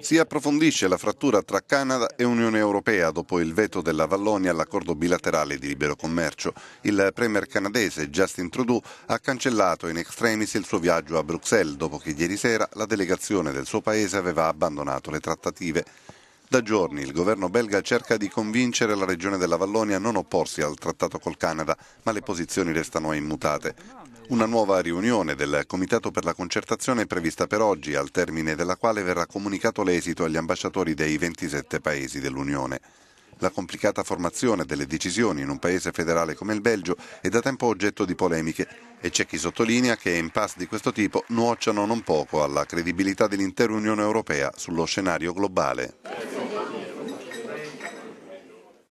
Si approfondisce la frattura tra Canada e Unione Europea dopo il veto della Vallonia all'accordo bilaterale di libero commercio. Il premier canadese Justin Trudeau ha cancellato in extremis il suo viaggio a Bruxelles dopo che ieri sera la delegazione del suo paese aveva abbandonato le trattative. Da giorni il governo belga cerca di convincere la regione della Vallonia a non opporsi al trattato col Canada, ma le posizioni restano immutate. Una nuova riunione del Comitato per la concertazione è prevista per oggi, al termine della quale verrà comunicato l'esito agli ambasciatori dei 27 Paesi dell'Unione. La complicata formazione delle decisioni in un paese federale come il Belgio è da tempo oggetto di polemiche e c'è chi sottolinea che impasse di questo tipo nuocciano non poco alla credibilità dell'intera Unione Europea sullo scenario globale.